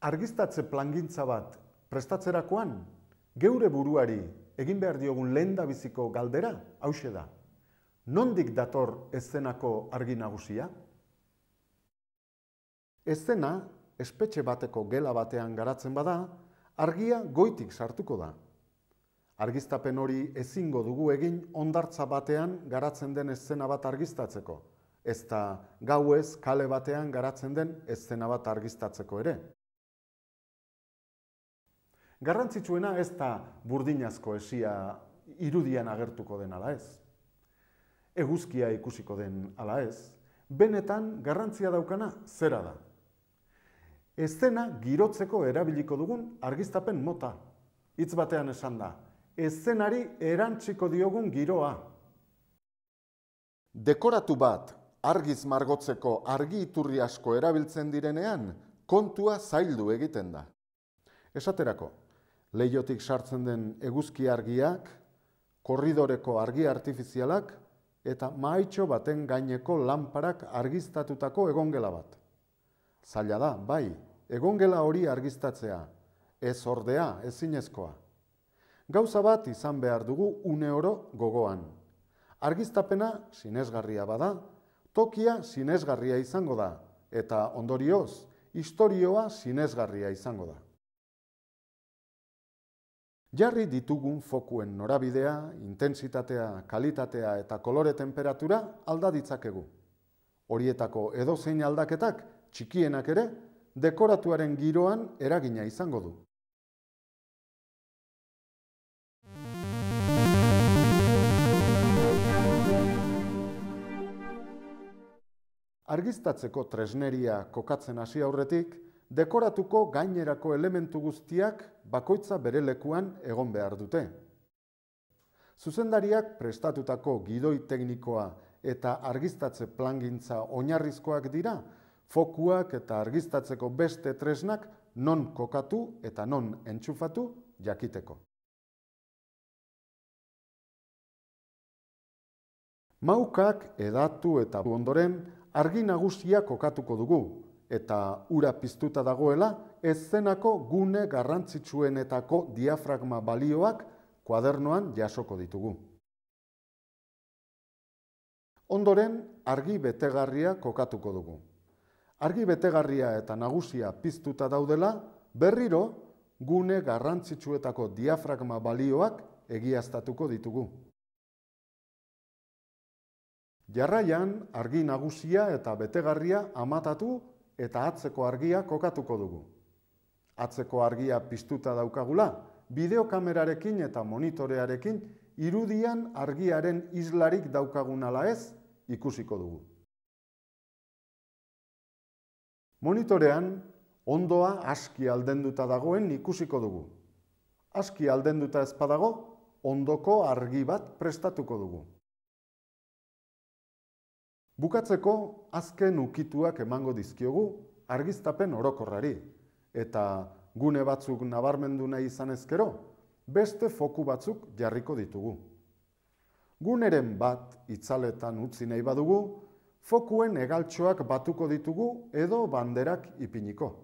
argiztatze plangintza bat prestatzerakoan, geure buruari egin behar diogun lehen biziko galdera, hause da. Nondik dator eszenako argi nagusia? Ezzena, espetxe bateko gela batean garatzen bada, argia goitik sartuko da. Argistapen hori ezingo dugu egin ondartza batean garatzen den ezzena bat argistatzeko, ezta gauez kale batean garatzen den ezzena bat argistatzeko ere. Garrantzitsuena ez da burdinazko esia irudian agertuko den ala ez. Eguzkia ikusiko den ala ez, benetan garrantzia daukana zera da. Eszena girotzeko erabiliko dugun argiztapen mota. Hitz batean esan da, eszenari erantziko diogun giroa. Dekoratu bat, argiz margotzeko argi iturri asko erabiltzen direnean, kontua zaildu egiten da. Esaterako, leiotik sartzen den eguzki argiak, korridoreko argi artifizialak, eta maitxo baten gaineko lanparak argiztatutako egongela bat. Zaila da, bai, egongela hori argiztatzea, ez ordea, ez Gauza bat izan behar dugu une oro gogoan. Argiztapena sinesgarria bada, tokia sinesgarria izango da, eta ondorioz, historioa sinesgarria izango da. Jarri ditugun fokuen norabidea, intensitatea, kalitatea eta kolore temperatura alda ditzakegu. Horietako edozein aldaketak txikienak ere dekoratuaren giroan eragina izango du. Argiztatzeko tresneria kokatzen hasi aurretik, dekoratuko gainerako elementu guztiak bakoitza bere lekuan egon behar dute. Zuzendariak prestatutako gidoi teknikoa eta argistatze plangintza oinarrizkoak dira, fokuak eta argistatzeko beste tresnak non kokatu eta non entxufatu jakiteko. Maukak edatu eta ondoren argi nagusia kokatuko dugu, eta ura piztuta dagoela eszenako gune garrantzitsuenetako diafragma balioak kuadernoan jasoko ditugu Ondoren argi betegarria kokatuko dugu Argi betegarria eta nagusia piztuta daudela berriro gune garrantzitsuetako diafragma balioak egiaztatuko ditugu Jarraian argi nagusia eta betegarria amatatu eta atzeko argia kokatuko dugu. Atzeko argia piztuta daukagula, bideokamerarekin eta monitorearekin irudian argiaren islarik daukagunala ez ikusiko dugu. Monitorean ondoa aski aldenduta dagoen ikusiko dugu. Aski aldenduta ezpadago ondoko argi bat prestatuko dugu. Bukatzeko azken ukituak emango dizkiogu argiztapen orokorrari eta gune batzuk nabarmendu nahi izan ezkero beste foku batzuk jarriko ditugu. Guneren bat itzaletan utzi nahi badugu, fokuen egaltxoak batuko ditugu edo banderak ipiniko.